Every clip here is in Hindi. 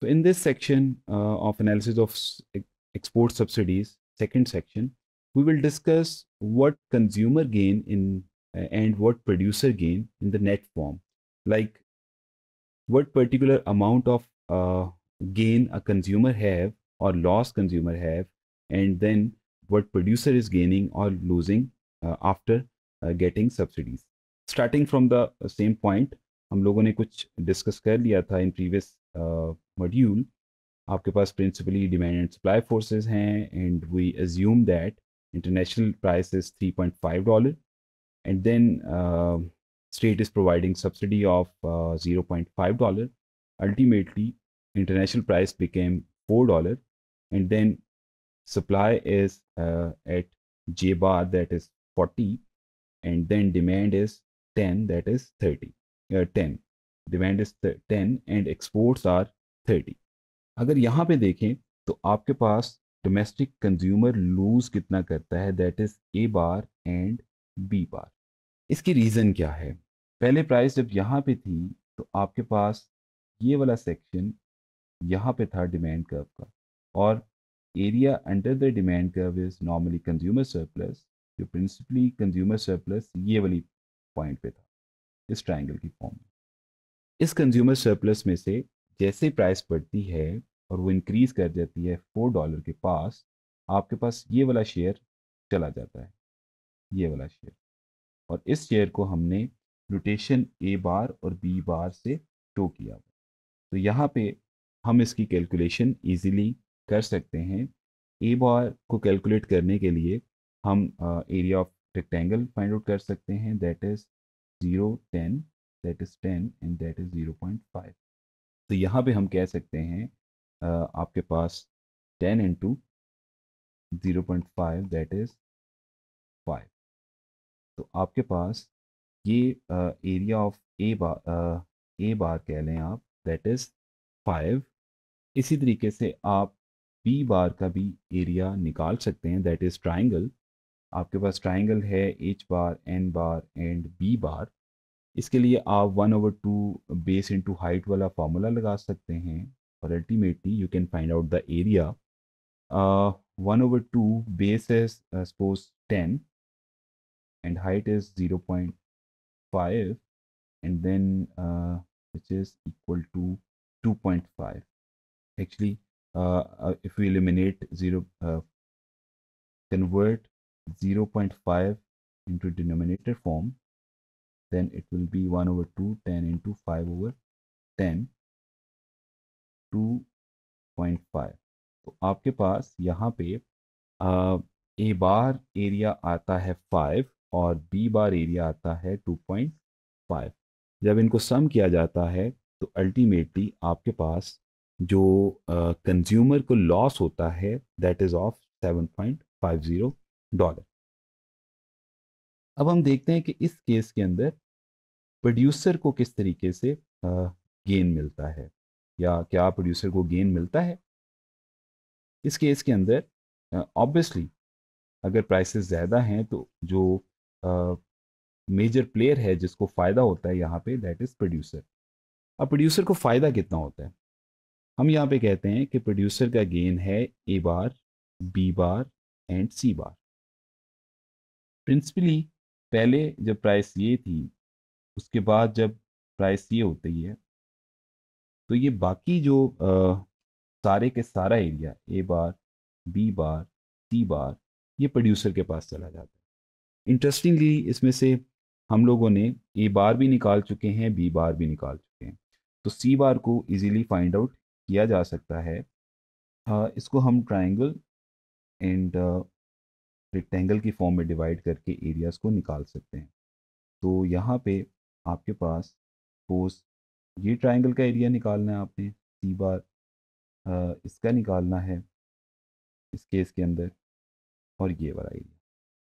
So in this section uh, of analysis of export subsidies, second section, we will discuss what consumer gain in uh, and what producer gain in the net form, like what particular amount of uh, gain a consumer have or loss consumer have, and then what producer is gaining or losing uh, after uh, getting subsidies. Starting from the same point, हम लोगों ने कुछ डिस्कस कर लिया था इन प्रीवियस मॉड्यूल आपके पास principally demand and supply forces हैं and we assume that international price is three point five dollar and then state is providing subsidy of zero point five dollar ultimately international price became four dollar and then supply is at J bar that is 40 and then demand is ten that is thirty uh, 10 demand is 10 and exports are 30 अगर यहाँ पे देखें तो आपके पास डोमेस्टिक कंज्यूमर लूज कितना करता है that is A bar and B bar इसकी रीज़न क्या है पहले प्राइस जब यहाँ पे थी तो आपके पास ये वाला सेक्शन यहाँ पे था डिमांड कर्व का और area under the demand curve is normally consumer surplus जो प्रिंसिपली कंज्यूमर सरप्लस ये वाली पॉइंट पे था इस ट्राइंगल की फॉर्म में इस कंज्यूमर सरप्लस में से जैसे प्राइस बढ़ती है और वो इंक्रीज कर जाती है फोर डॉलर के पास आपके पास ये वाला शेयर चला जाता है ये वाला शेयर और इस शेयर को हमने रोटेशन ए बार और बी बार से शो किया हुआ तो यहाँ पे हम इसकी कैलकुलेशन इजीली कर सकते हैं ए बार को कैलकुलेट करने के लिए हम area of rectangle find out कर सकते हैं that is zero 0, 10, that is 10 and that point five तो यहाँ पे हम कह सकते हैं आपके पास 10 into zero point five that is five तो आपके पास ये एरिया ऑफ ए बार ए बार कह लें आप दैट इज़ फाइव इसी तरीके से आप बी बार का भी एरिया निकाल सकते हैं दैट इज़ ट्राइंगल आपके पास ट्राइंगल है H bar N bar and B bar इसके लिए आप one over two base into height वाला फार्मूला लगा सकते हैं और ultimately you can find out the area one over two base है suppose ten and height is zero point five and then which is equal to two point five actually if you eliminate zero convert 0 0.5 into denominator form then it will be 1 over 2 10 into 5 over 10 2.5 तो आपके पास यहाँ पे a bar area आता है 5 और b bar area आता है 2.5 जब इनको sum किया जाता है तो ultimately आपके पास जो कंज्यूमर uh, को लॉस होता है दैट इज़ ऑफ 7.50 डॉलर अब हम देखते हैं कि इस केस के अंदर प्रोड्यूसर को किस तरीके से गेन मिलता है या क्या प्रोड्यूसर को गेन मिलता है इस केस के अंदर ऑब्वियसली अगर प्राइसेस ज़्यादा हैं तो जो मेजर प्लेयर है जिसको फ़ायदा होता है यहाँ पे दैट इज़ प्रोड्यूसर अब प्रोड्यूसर को फ़ायदा कितना होता है हम यहाँ पे कहते हैं कि प्रोड्यूसर का गेन है A bar B bar and C bar principally पहले जब प्राइस ये थी उसके बाद जब प्राइस ये होती है तो ये बाकी जो आ, सारे के सारा area A bar B bar C बार ये प्रोड्यूसर के पास चला जाता है इंटरेस्टिंगली इसमें से हम लोगों ने ए बार भी निकाल चुके हैं बी बार भी निकाल चुके हैं तो सी बार को इजीली फाइंड आउट किया जा सकता है आ, इसको हम ट्राइंगल एंड रेक्टेंगल की फॉर्म में डिवाइड करके एरियाज को निकाल सकते हैं तो यहाँ पे आपके पास पोज ये ट्राइंगल का एरिया निकालना है आपने सी बार इसका निकालना है इस केस के अंदर और ये वाला एरिया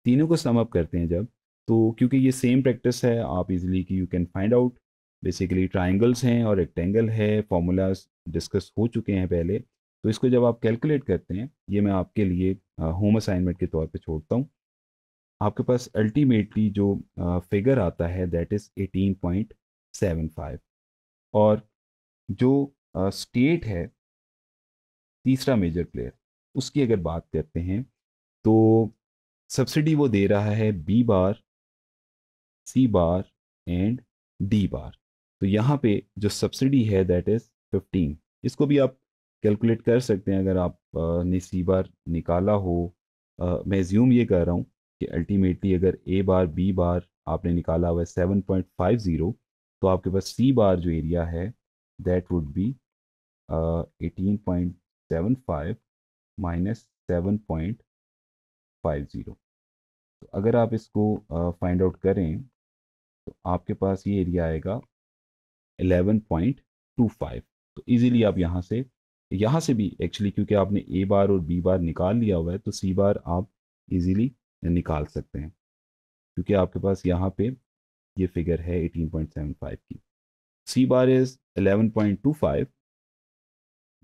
तीनों को सम अप करते हैं जब तो क्योंकि ये सेम प्रैक्टिस है आप इजीली कि you can find out basically triangles हैं और रेक्टेंगल है फॉर्मूलाज डिस्कस हो चुके हैं पहले तो इसको जब आप कैलकुलेट करते हैं ये मैं आपके लिए होम असाइनमेंट के तौर पे छोड़ता हूँ आपके पास अल्टीमेटली जो फिगर आता है that is eighteen point seven five और जो स्टेट है तीसरा मेजर प्लेयर उसकी अगर बात करते हैं तो सब्सिडी वो दे रहा है B bar C bar and D bar तो यहाँ पे जो सब्सिडी है दैट इज़ फिफ्टीन इसको भी आप कैलकुलेट कर सकते हैं अगर आप ने सी बार निकाला हो आ, मैं ज्यूम ये कर रहा हूँ कि अल्टीमेटली अगर ए बार बी बार आपने निकाला हुआ है सेवन पॉइंट फाइव ज़ीरो तो आपके पास सी बार जो एरिया है that would be eighteen point seven five minus seven point five zero तो अगर आप इसको फाइंड आउट करें तो आपके पास ये एरिया आएगा एलेवन पॉइंट टू फाइव तो इजीली आप यहाँ से यहाँ से भी एक्चुअली क्योंकि आपने ए बार और बी बार निकाल लिया हुआ है तो सी बार आप इजीली निकाल सकते हैं क्योंकि आपके पास यहाँ पे ये फिगर है 18.75 की C bar is 11.25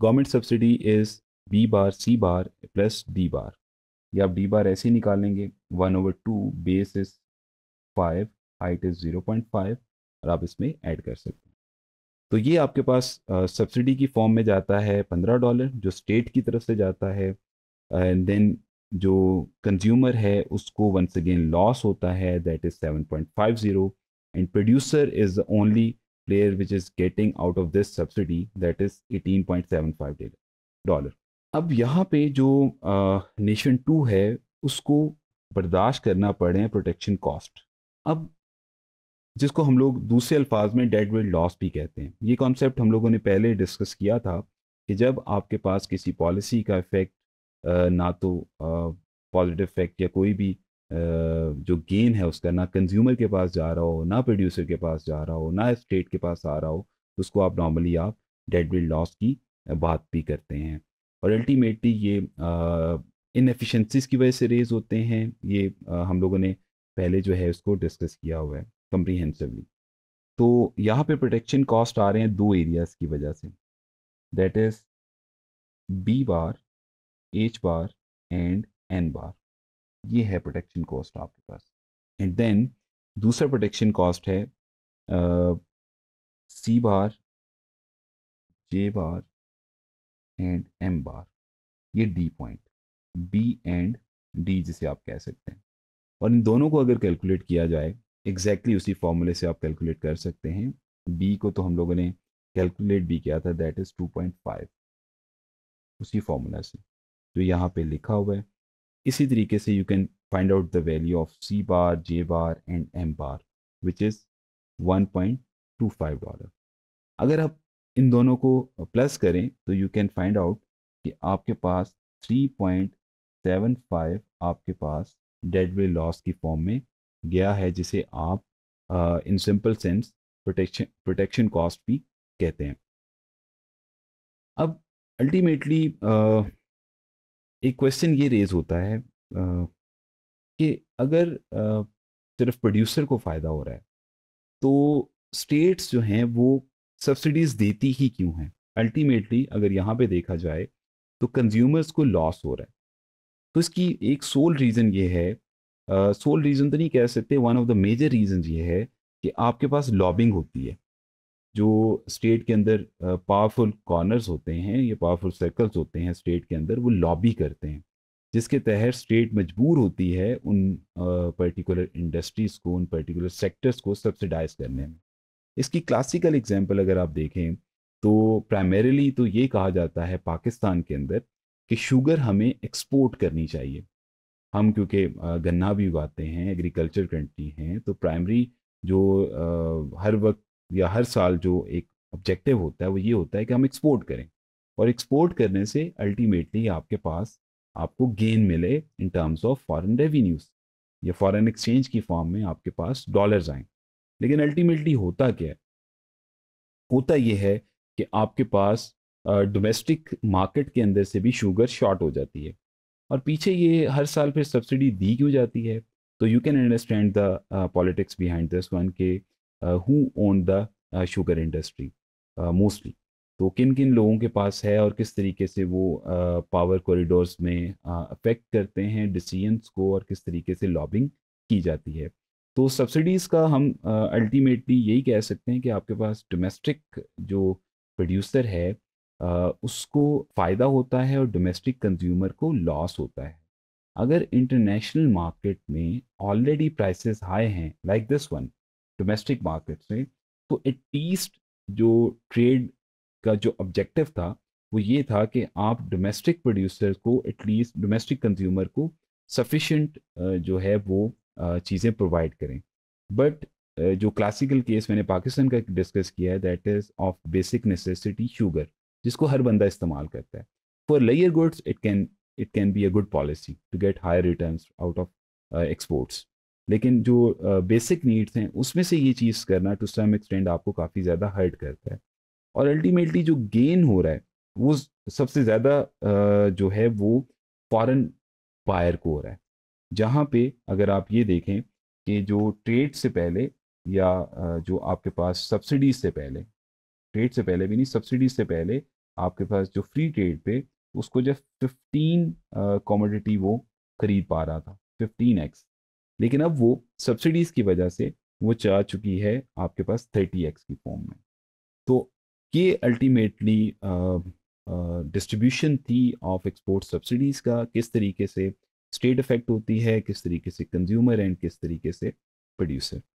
government subsidy is B bar C bar plus D bar या आप डी बार ऐसे ही निकालेंगे one over two base is five height is zero point five और आप इसमें ऐड कर सकते हैं तो ये आपके पास सब्सिडी की फॉर्म में जाता है पंद्रह डॉलर जो स्टेट की तरफ से जाता है एंड देन जो कंज्यूमर है उसको वंस अगेन लॉस होता है that is seven point five zero and producer is the only player which is getting out of this subsidy that is eighteen point seven five dollar अब यहाँ पे जो नेशन टू है उसको बर्दाश्त करना पड़े प्रोटेक्शन कॉस्ट अब जिसको हम लोग दूसरे अल्फाज में डेड वेट लॉस भी कहते हैं ये कॉन्सेप्ट हम लोगों ने पहले डिस्कस किया था कि जब आपके पास किसी पॉलिसी का इफ़ेक्ट ना तो पॉजिटिव इफेक्ट या कोई भी जो गेन है उसका ना कंज्यूमर के पास जा रहा हो ना प्रोड्यूसर के पास जा रहा हो ना स्टेट के पास आ रहा हो तो उसको आप नॉर्मली आप डेड वेट लॉस की बात भी करते हैं और अल्टीमेटली ये इनफिशेंसीज की वजह से रेज होते हैं ये आ, हम लोगों ने पहले जो है उसको डिस्कस किया हुआ है कंप्रीहेंसिवली तो यहाँ पे प्रोटेक्शन कॉस्ट आ रहे हैं दो एरियाज की वजह से that is B bar H bar and N bar ये है प्रोटेक्शन कॉस्ट आपके पास एंड देन दूसरा प्रोटेक्शन कॉस्ट है C bar J bar and M bar ये D point B and D जिसे आप कह सकते हैं और इन दोनों को अगर कैलकुलेट किया जाए एग्जैक्टली exactly उसी फॉर्मूले से आप कैलकुलेट कर सकते हैं बी को तो हम लोगों ने कैलकुलेट भी किया था दैट इज़ फाइव उसी फॉर्मूला से जो तो यहाँ पे लिखा हुआ है इसी तरीके से you can find out the value of C bar J bar and M bar which is 1.25 dollar अगर आप इन दोनों को प्लस करें तो यू कैन फाइंड आउट कि आपके पास 3.75 आपके पास डेडवे लॉस की फॉर्म में गया है जिसे आप in simple sense protection protection cost भी कहते हैं अब अल्टीमेटली एक क्वेश्चन ये रेज होता है कि अगर सिर्फ प्रोड्यूसर को फ़ायदा हो रहा है तो स्टेट्स जो हैं वो सब्सिडीज़ देती ही क्यों हैं अल्टीमेटली अगर यहाँ पे देखा जाए तो कंज्यूमर्स को लॉस हो रहा है तो इसकी एक सोल रीज़न ये है सोल रीज़न तो नहीं कह सकते one of the major reason ये है कि आपके पास लॉबिंग होती है जो स्टेट के अंदर पावरफुल कॉर्नर्स होते हैं या पावरफुल सर्कल्स होते हैं स्टेट के अंदर वो लॉबी करते हैं जिसके तहत स्टेट मजबूर होती है उन पर्टिकुलर इंडस्ट्रीज़ को उन पर्टिकुलर सेक्टर्स को सब्सिडाइज करने में इसकी क्लासिकल एग्जांपल अगर आप देखें तो प्राइमरीली तो ये कहा जाता है पाकिस्तान के अंदर कि शुगर हमें एक्सपोर्ट करनी चाहिए हम क्योंकि गन्ना भी उगाते हैं एग्रीकल्चर कंट्री हैं तो प्राइमरी जो हर वक्त या हर साल जो एक ऑब्जेक्टिव होता है वो ये होता है कि हम एक्सपोर्ट करें और एक्सपोर्ट करने से अल्टीमेटली आपके पास आपको गेन मिले in terms of foreign revenues या फॉरेन एक्सचेंज की फॉर्म में आपके पास डॉलर्स आए लेकिन अल्टीमेटली होता क्या है होता यह है कि आपके पास डोमेस्टिक मार्केट के अंदर से भी शुगर शॉर्ट हो जाती है और पीछे ये हर साल फिर सब्सिडी दी क्यों जाती है तो you can understand the politics behind this one के who own the sugar industry mostly तो किन किन लोगों के पास है और किस तरीके से वो पावर uh, कॉरिडोर्स में अफेक्ट uh, करते हैं डिसीजंस को और किस तरीके से लॉबिंग की जाती है तो सब्सिडीज़ का हम अल्टीमेटली uh, यही कह सकते हैं कि आपके पास डोमेस्टिक जो प्रोड्यूसर है उसको फ़ायदा होता है और डोमेस्टिक कंज्यूमर को लॉस होता है अगर इंटरनेशनल मार्केट में ऑलरेडी प्राइसेस हाई हैं like this one domestic market से तो एटलीस्ट जो ट्रेड का जो ऑब्जेक्टिव था वो ये था कि आप डोमेस्टिक प्रोड्यूसर को एटलीस्ट डोमेस्टिक कंज्यूमर को सफिशेंट जो है वो चीज़ें प्रोवाइड करें बट जो क्लासिकल केस मैंने पाकिस्तान का डिस्कस किया है that is of basic necessity sugar जिसको हर बंदा इस्तेमाल करता है for layer goods it can it can be a good policy to get higher return out of exports लेकिन जो बेसिक uh, नीड्स हैं उसमें से ये चीज़ करना टू सम एक्सटेंड आपको काफ़ी ज़्यादा हर्ट करता है और अल्टीमेटली जो गेन हो रहा है वो सबसे ज़्यादा uh, जो है वो फॉरेन बायर को हो रहा है जहाँ पे अगर आप ये देखें कि जो ट्रेड से पहले या uh, जो आपके पास सब्सिडीज से पहले ट्रेड से पहले भी नहीं सब्सिडी से पहले आपके पास जो फ्री ट्रेड पे उसको जब फिफ्टीन कॉमोडिटी वो खरीद पा रहा था फिफ्टीन एक्स लेकिन अब वो सब्सिडीज़ की वजह से वो चाह चुकी है आपके पास थर्टी एक्स की फॉर्म में तो ये अल्टीमेटली डिस्ट्रीब्यूशन थी ऑफ एक्सपोर्ट सब्सिडीज़ का किस तरीके से स्टेट इफेक्ट होती है किस तरीके से कंज्यूमर एंड किस तरीके से प्रोड्यूसर